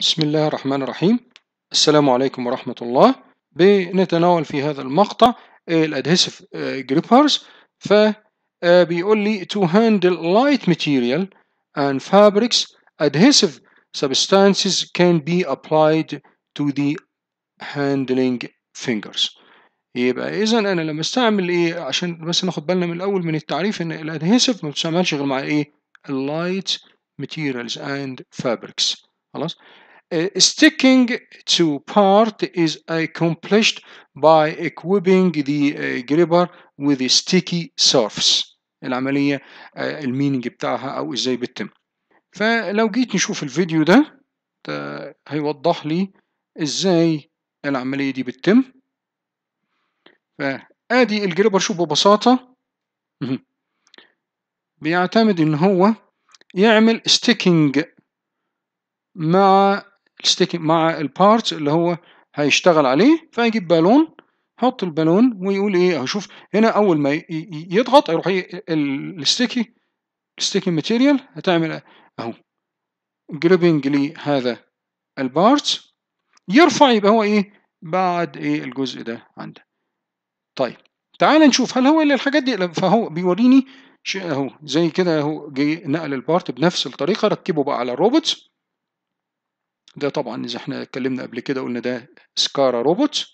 بسم الله الرحمن الرحيم السلام عليكم ورحمة الله بنتناول في هذا المقطع الادهيسيف جريبرز فبيقول لي to handle light material and fabrics adhesive substances can be applied to the handling fingers يبقى اذا انا لما استعمل ايه عشان بس ناخد بالنا من الاول من التعريف ان الادهيسيف ما بتستعملش غير مع ايه اللايت materials and fabrics خلاص sticking to part is accomplished by equipping the uh, gripper with sticky surface العملية آه، المينينج بتاعها أو إزاي بتتم فلو جيت نشوف الفيديو ده هيوضح لي إزاي العملية دي بتتم فآدي الجريبر شوف ببساطة بيعتمد إن هو يعمل ستيكنج مع ستيكينج مع البارتس اللي هو هيشتغل عليه فيجيب بالون حط البالون ويقول ايه هشوف هنا اول ما يضغط يروح الستيكي الستيكي ماتيريال هتعمل اهو جريبنج لهذا البارتس يرفع يبقى هو ايه بعد ايه الجزء ده عندك طيب تعال نشوف هل هو اللي الحاجات دي فهو بيوريني شيء اهو زي كده اهو جه نقل البارت بنفس الطريقه ركبه بقى على الروبوتس ده طبعا اذا احنا اتكلمنا قبل كده قلنا ده سكارا روبوت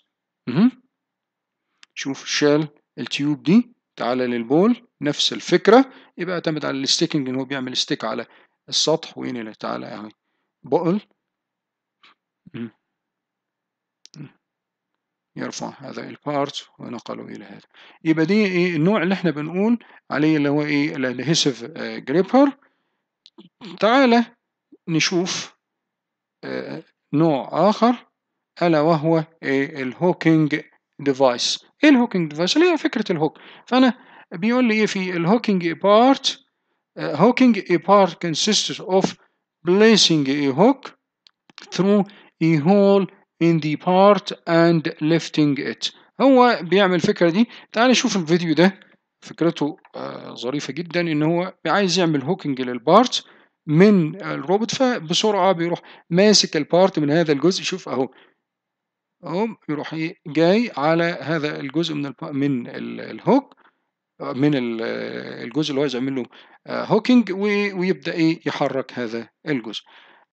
شوف شال التيوب دي تعالى للبول نفس الفكرة يبقى اعتمد على الستيكنج ان هو بيعمل ستيك على السطح وين تعالى اهي بقل يرفع هذا البارت ونقله الى هذا يبقى دي ايه النوع اللي احنا بنقول عليه اللي هو ايه الهيسف جريبر تعالى نشوف نوع آخر ألا وهو إيه، الهوكينج ديفايس إيه الهوكينج ديفايس اللي هي فكرة الهوك فأنا بيقول لي إيه في الهوكينج بارت آه، هوكينج بارت consists of placing a hook through a hole in the part and lifting it هو بيعمل الفكرة دي تعال نشوف الفيديو ده فكرته آه، ظريفة جدا إن هو عايز يعمل هوكينج للبارت من الروبوت فبسرعه بيروح ماسك البارت من هذا الجزء شوف اهو اهو يروح إيه، جاي على هذا الجزء من من الهوك من الجزء اللي هو عايز يعمل له هوكينج آه، ويبدا ايه يحرك هذا الجزء